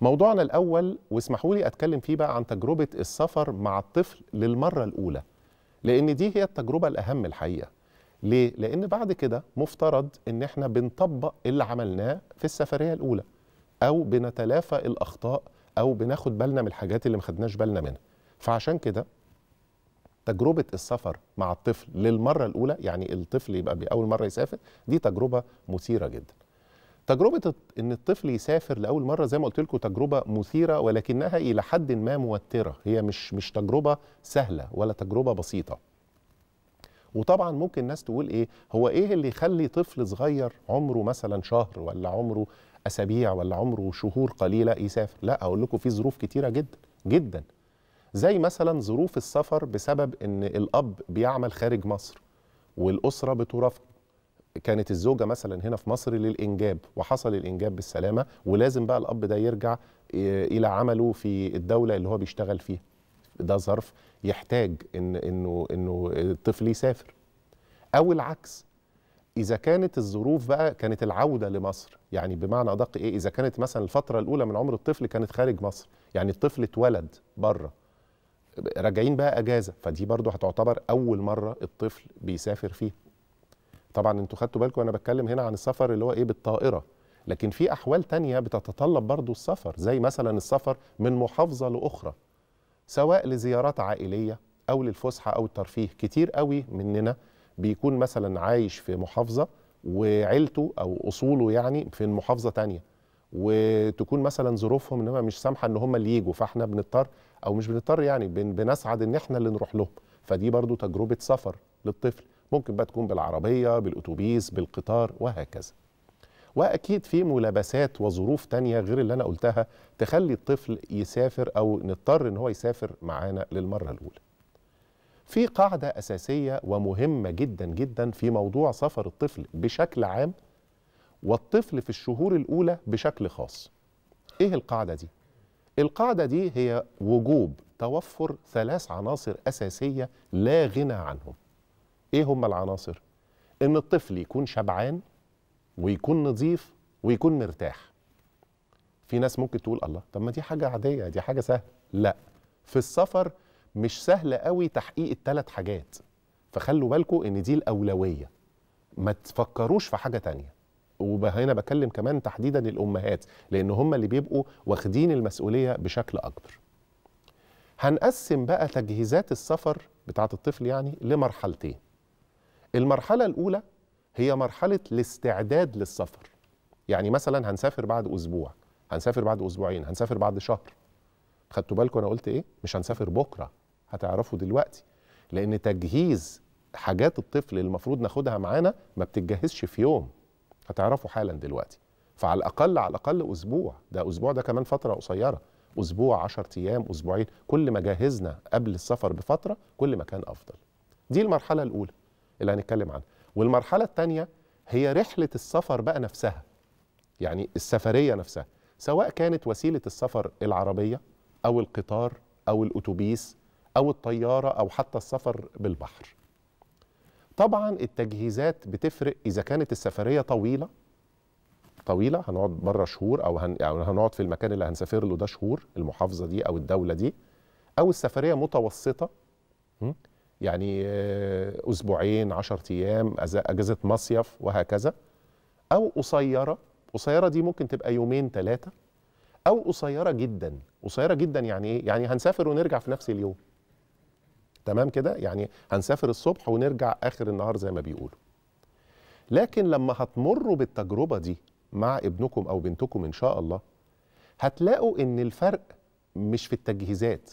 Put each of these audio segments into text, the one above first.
موضوعنا الأول واسمحوا لي أتكلم فيه بقى عن تجربة السفر مع الطفل للمرة الأولى لأن دي هي التجربة الأهم الحقيقة ليه؟ لأن بعد كده مفترض إن إحنا بنطبق اللي عملناه في السفرية الأولى أو بنتلافى الأخطاء أو بناخد بالنا من الحاجات اللي ما خدناش بالنا منها فعشان كده تجربة السفر مع الطفل للمرة الأولى يعني الطفل يبقى بأول مرة يسافر دي تجربة مثيرة جداً تجربه ان الطفل يسافر لاول مره زي ما قلت لكم تجربه مثيره ولكنها الى حد ما موتره هي مش مش تجربه سهله ولا تجربه بسيطه وطبعا ممكن الناس تقول ايه هو ايه اللي يخلي طفل صغير عمره مثلا شهر ولا عمره اسابيع ولا عمره شهور قليله يسافر لا اقول لكم في ظروف كتيره جدا جدا زي مثلا ظروف السفر بسبب ان الاب بيعمل خارج مصر والاسره بترافق كانت الزوجه مثلا هنا في مصر للانجاب وحصل الانجاب بالسلامه ولازم بقى الاب ده يرجع آه، الى عمله في الدوله اللي هو بيشتغل فيها ده ظرف يحتاج ان انه انه الطفل يسافر او العكس اذا كانت الظروف بقى كانت العوده لمصر يعني بمعنى ادق ايه اذا كانت مثلا الفتره الاولى من عمر الطفل كانت خارج مصر يعني الطفل اتولد بره راجعين بقى اجازه فدي برضو هتعتبر اول مره الطفل بيسافر فيها طبعا انتوا خدتوا بالكم انا بتكلم هنا عن السفر اللي هو ايه بالطائره لكن في احوال تانية بتتطلب برضو السفر زي مثلا السفر من محافظه لاخرى سواء لزيارات عائليه او للفسحه او الترفيه كتير قوي مننا بيكون مثلا عايش في محافظه وعيلته او اصوله يعني في محافظه تانية وتكون مثلا ظروفهم انما مش سامحه ان هم اللي يجوا فاحنا بنضطر او مش بنضطر يعني بنسعد ان احنا اللي نروح لهم فدي برضو تجربه سفر للطفل ممكن بقى تكون بالعربية بالأتوبيس بالقطار وهكذا وأكيد في ملابسات وظروف تانية غير اللي أنا قلتها تخلي الطفل يسافر أو نضطر إن هو يسافر معانا للمرة الأولى في قاعدة أساسية ومهمة جدا جدا في موضوع سفر الطفل بشكل عام والطفل في الشهور الأولى بشكل خاص إيه القاعدة دي؟ القاعدة دي هي وجوب توفر ثلاث عناصر أساسية لا غنى عنهم ايه هم العناصر ان الطفل يكون شبعان ويكون نظيف ويكون مرتاح في ناس ممكن تقول الله طب ما دي حاجه عاديه دي حاجه سهله لا في السفر مش سهل قوي تحقيق الثلاث حاجات فخلوا بالكم ان دي الاولويه ما تفكروش في حاجه تانية وهنا بكلم كمان تحديدا الامهات لان هم اللي بيبقوا واخدين المسؤوليه بشكل اكبر هنقسم بقى تجهيزات السفر بتاعه الطفل يعني لمرحلتين المرحله الاولى هي مرحله الاستعداد للسفر يعني مثلا هنسافر بعد اسبوع هنسافر بعد اسبوعين هنسافر بعد شهر خدتوا بالكم انا قلت ايه مش هنسافر بكره هتعرفوا دلوقتي لان تجهيز حاجات الطفل المفروض ناخدها معانا ما بتتجهزش في يوم هتعرفوا حالا دلوقتي فعلى الاقل على الاقل اسبوع ده اسبوع ده كمان فتره قصيره اسبوع 10 ايام اسبوعين كل ما جهزنا قبل السفر بفتره كل ما كان افضل دي المرحله الاولى اللي هنتكلم عنها والمرحله الثانيه هي رحله السفر بقى نفسها يعني السفريه نفسها سواء كانت وسيله السفر العربيه او القطار او الاتوبيس او الطياره او حتى السفر بالبحر طبعا التجهيزات بتفرق اذا كانت السفريه طويله طويله هنقعد بره شهور او هن... يعني هنقعد في المكان اللي هنسافر له ده شهور المحافظه دي او الدوله دي او السفريه متوسطه يعني آه، اسبوعين 10 ايام اجازه مصيف وهكذا او قصيره قصيره دي ممكن تبقى يومين ثلاثه او قصيره جدا قصيره جدا يعني ايه يعني هنسافر ونرجع في نفس اليوم تمام كده يعني هنسافر الصبح ونرجع اخر النهار زي ما بيقولوا لكن لما هتمروا بالتجربه دي مع ابنكم او بنتكم ان شاء الله هتلاقوا ان الفرق مش في التجهيزات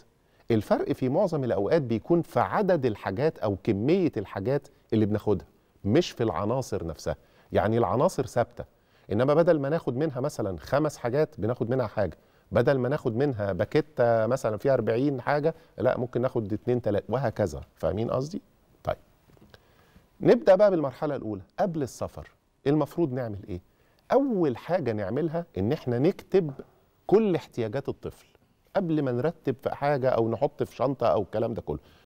الفرق في معظم الاوقات بيكون في عدد الحاجات او كميه الحاجات اللي بناخدها مش في العناصر نفسها يعني العناصر ثابته انما بدل ما ناخد منها مثلا خمس حاجات بناخد منها حاجه بدل ما ناخد منها باكيته مثلا فيها 40 حاجه لا ممكن ناخد 2 3 وهكذا فاهمين قصدي طيب نبدا بقى بالمرحله الاولى قبل السفر المفروض نعمل ايه اول حاجه نعملها ان احنا نكتب كل احتياجات الطفل قبل ما نرتب في حاجه او نحط في شنطه او الكلام ده كله